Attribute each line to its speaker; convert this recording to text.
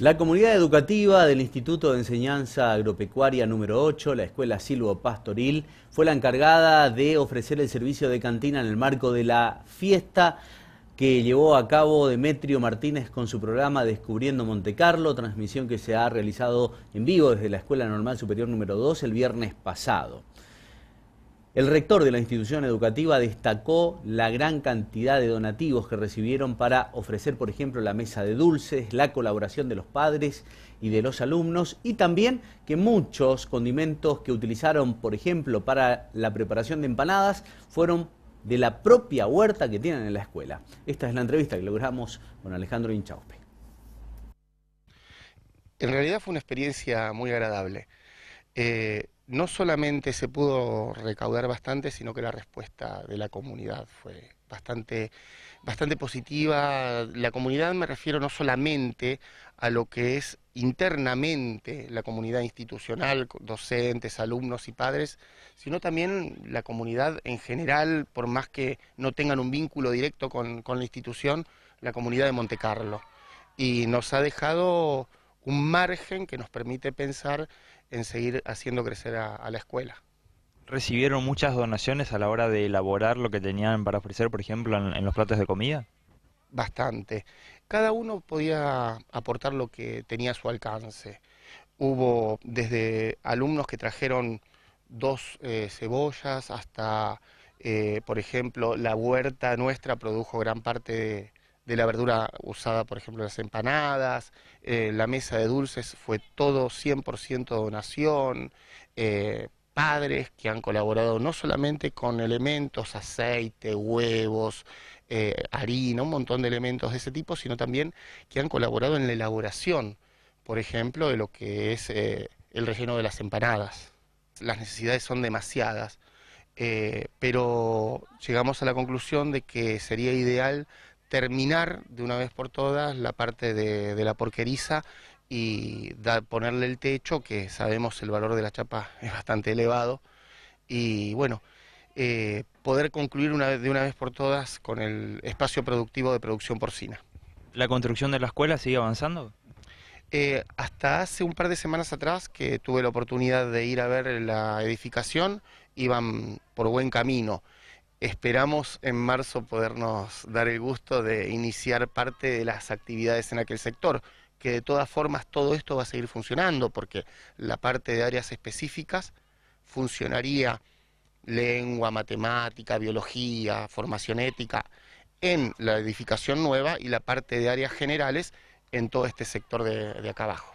Speaker 1: La comunidad educativa del Instituto de Enseñanza Agropecuaria número 8, la Escuela Silvo Pastoril, fue la encargada de ofrecer el servicio de cantina en el marco de la fiesta que llevó a cabo Demetrio Martínez con su programa Descubriendo Montecarlo, transmisión que se ha realizado en vivo desde la Escuela Normal Superior número 2 el viernes pasado. El rector de la institución educativa destacó la gran cantidad de donativos que recibieron para ofrecer, por ejemplo, la mesa de dulces, la colaboración de los padres y de los alumnos y también que muchos condimentos que utilizaron, por ejemplo, para la preparación de empanadas fueron de la propia huerta que tienen en la escuela. Esta es la entrevista que logramos con Alejandro Inchauspe.
Speaker 2: En realidad fue una experiencia muy agradable. Eh, no solamente se pudo recaudar bastante, sino que la respuesta de la comunidad fue bastante, bastante positiva. La comunidad me refiero no solamente a lo que es internamente la comunidad institucional, docentes, alumnos y padres, sino también la comunidad en general, por más que no tengan un vínculo directo con, con la institución, la comunidad de Monte Carlo. Y nos ha dejado un margen que nos permite pensar en seguir haciendo crecer a, la escuela.
Speaker 3: ¿Recibieron muchas donaciones a la hora de elaborar lo que tenían para ofrecer, por ejemplo, en, los platos de comida?
Speaker 2: Bastante. Cada uno podía aportar lo que tenía a su alcance. Hubo desde alumnos que trajeron dos eh, cebollas hasta, eh, por ejemplo, la huerta nuestra produjo gran parte de, de la verdura usada, por ejemplo, en las empanadas, eh, la mesa de dulces fue todo 100% donación, eh, padres que han colaborado no solamente con elementos, aceite, huevos, eh, harina, un montón de elementos de ese tipo, sino también que han colaborado en la elaboración, por ejemplo, de lo que es el relleno de las empanadas. Las necesidades son demasiadas. pero llegamos a la conclusión de que sería ideal terminar de una vez por todas la parte de, la porqueriza y ponerle el techo, que sabemos el valor de la chapa es bastante elevado. Y bueno, eh, poder concluir una, de una vez por todas con el espacio productivo de producción porcina.
Speaker 3: ¿La construcción de la escuela sigue avanzando?
Speaker 2: Eh, hasta hace un par de semanas atrás que tuve la oportunidad de ir a ver la edificación, iban por buen camino. Esperamos en marzo podernos dar el gusto de iniciar parte de las actividades en aquel sector, que de todas formas todo esto va a seguir funcionando, porque la parte de áreas específicas funcionaría lengua, matemática, biología, formación ética, en la edificación nueva y la parte de áreas generales en todo este sector de, de acá abajo.